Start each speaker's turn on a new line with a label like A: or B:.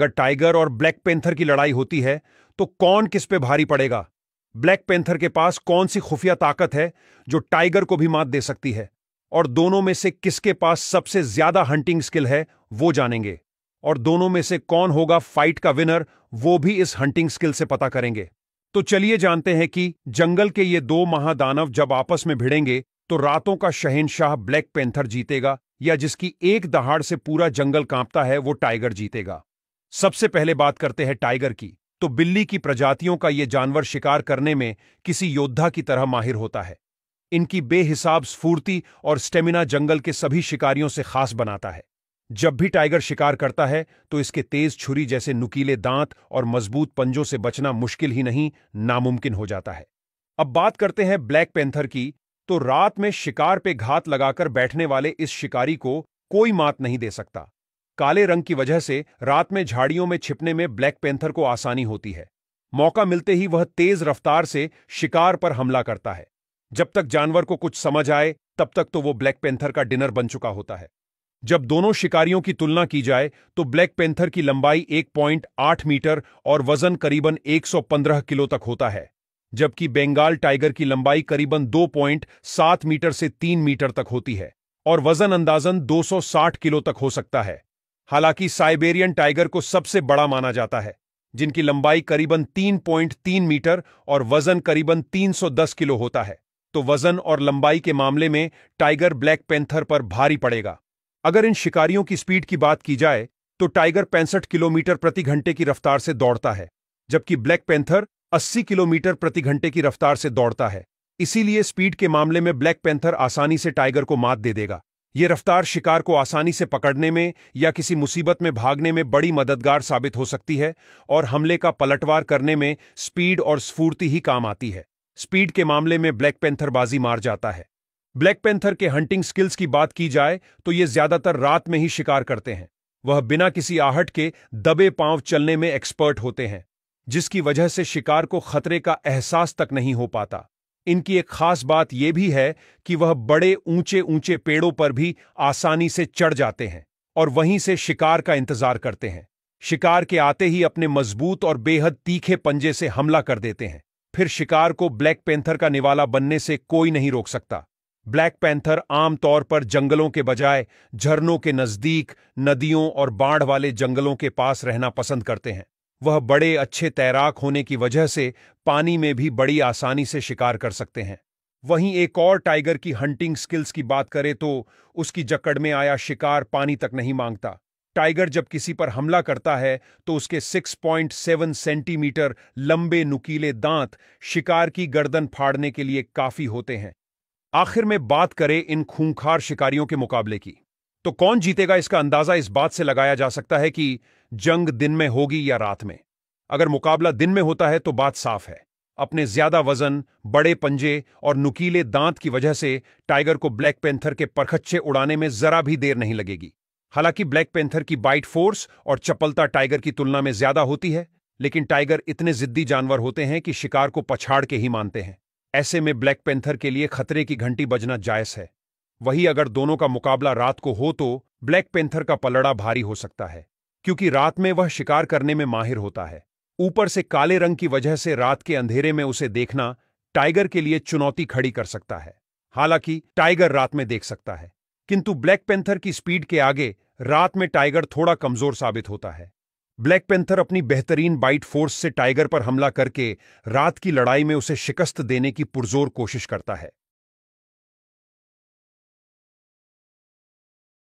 A: अगर टाइगर और black panther की लड़ाई होती है तो कौन किस पे भारी पड़ेगा ब्लैक पेंथर के पास कौन सी खुफिया ताकत है जो टाइगर को भी मात दे सकती है और दोनों में से किसके पास सबसे ज्यादा हंटिंग स्किल है वो जानेंगे और दोनों में से कौन होगा फाइट का विनर वो भी इस हंटिंग स्किल से पता करेंगे तो चलिए जानते हैं कि जंगल के ये दो महादानव जब आपस में भिड़ेंगे तो रातों का शहनशाह ब्लैक पेंथर जीतेगा या जिसकी एक दहाड़ से पूरा जंगल कांपता है वो टाइगर जीतेगा सबसे पहले बात करते हैं टाइगर की तो बिल्ली की प्रजातियों का ये जानवर शिकार करने में किसी योद्धा की तरह माहिर होता है इनकी बेहिसाब स्फूर्ति और स्टेमिना जंगल के सभी शिकारियों से खास बनाता है जब भी टाइगर शिकार करता है तो इसके तेज छुरी जैसे नुकीले दांत और मजबूत पंजों से बचना मुश्किल ही नहीं नामुमकिन हो जाता है अब बात करते हैं ब्लैक पेंथर की तो रात में शिकार पे घात लगाकर बैठने वाले इस शिकारी को कोई मात नहीं दे सकता काले रंग की वजह से रात में झाड़ियों में छिपने में ब्लैक पेंथर को आसानी होती है मौका मिलते ही वह तेज रफ्तार से शिकार पर हमला करता है जब तक जानवर को कुछ समझ आए तब तक तो वो ब्लैक पेंथर का डिनर बन चुका होता है जब दोनों शिकारियों की तुलना की जाए तो ब्लैक पेंथर की लंबाई 1.8 मीटर और वजन करीबन 115 किलो तक होता है जबकि बंगाल टाइगर की लंबाई करीबन 2.7 मीटर से 3 मीटर तक होती है और वजन अंदाजन 260 किलो तक हो सकता है हालांकि साइबेरियन टाइगर को सबसे बड़ा माना जाता है जिनकी लंबाई करीबन 3.3 मीटर और वजन करीबन 310 किलो होता है तो वजन और लंबाई के मामले में टाइगर ब्लैक पैंथर पर भारी पड़ेगा अगर इन शिकारियों की स्पीड की बात की जाए तो टाइगर पैंसठ किलोमीटर प्रति घंटे की रफ्तार से दौड़ता है जबकि ब्लैक पैंथर 80 किलोमीटर प्रति घंटे की रफ्तार से दौड़ता है इसीलिए स्पीड के मामले में ब्लैक पैंथर आसानी से टाइगर को मात दे देगा ये रफ्तार शिकार को आसानी से पकड़ने में या किसी मुसीबत में भागने में बड़ी मददगार साबित हो सकती है और हमले का पलटवार करने में स्पीड और स्फूर्ति ही काम आती है स्पीड के मामले में ब्लैक पेंथर बाजी मार जाता है ब्लैक पेंथर के हंटिंग स्किल्स की बात की जाए तो ये ज्यादातर रात में ही शिकार करते हैं वह बिना किसी आहट के दबे पांव चलने में एक्सपर्ट होते हैं जिसकी वजह से शिकार को खतरे का एहसास तक नहीं हो पाता इनकी एक खास बात यह भी है कि वह बड़े ऊंचे ऊंचे पेड़ों पर भी आसानी से चढ़ जाते हैं और वहीं से शिकार का इंतजार करते हैं शिकार के आते ही अपने मजबूत और बेहद तीखे पंजे से हमला कर देते हैं फिर शिकार को ब्लैक पैंथर का निवाला बनने से कोई नहीं रोक सकता ब्लैक पैंथर आमतौर पर जंगलों के बजाय झरनों के नजदीक नदियों और बाढ़ वाले जंगलों के पास रहना पसंद करते हैं वह बड़े अच्छे तैराक होने की वजह से पानी में भी बड़ी आसानी से शिकार कर सकते हैं वहीं एक और टाइगर की हंटिंग स्किल्स की बात करें तो उसकी जकड़ में आया शिकार पानी तक नहीं मांगता टाइगर जब किसी पर हमला करता है तो उसके 6.7 सेंटीमीटर लंबे नुकीले दांत शिकार की गर्दन फाड़ने के लिए काफी होते हैं आखिर में बात करें इन खूंखार शिकारियों के मुकाबले की तो कौन जीतेगा इसका अंदाजा इस बात से लगाया जा सकता है कि जंग दिन में होगी या रात में अगर मुकाबला दिन में होता है तो बात साफ है अपने ज्यादा वजन बड़े पंजे और नुकीले दांत की वजह से टाइगर को ब्लैक पैंथर के परखच्चे उड़ाने में जरा भी देर नहीं लगेगी हालांकि ब्लैक पैंथर की बाइट फोर्स और चपलता टाइगर की तुलना में ज्यादा होती है लेकिन टाइगर इतने जिद्दी जानवर होते हैं कि शिकार को पछाड़ के ही मानते हैं ऐसे में ब्लैक पैंथर के लिए खतरे की घंटी बजना जायज है वही अगर दोनों का मुकाबला रात को हो तो ब्लैक पैंथर का पलड़ा भारी हो सकता है क्योंकि रात में वह शिकार करने में माहिर होता है ऊपर से काले रंग की वजह से रात के अंधेरे में उसे देखना टाइगर के लिए चुनौती खड़ी कर सकता है हालांकि टाइगर रात में देख सकता है किंतु ब्लैक पेंथर की स्पीड के आगे रात में टाइगर थोड़ा कमजोर साबित होता है ब्लैक पेंथर अपनी बेहतरीन बाइट फोर्स से टाइगर पर हमला करके रात की लड़ाई में उसे शिकस्त देने की पुरजोर कोशिश करता है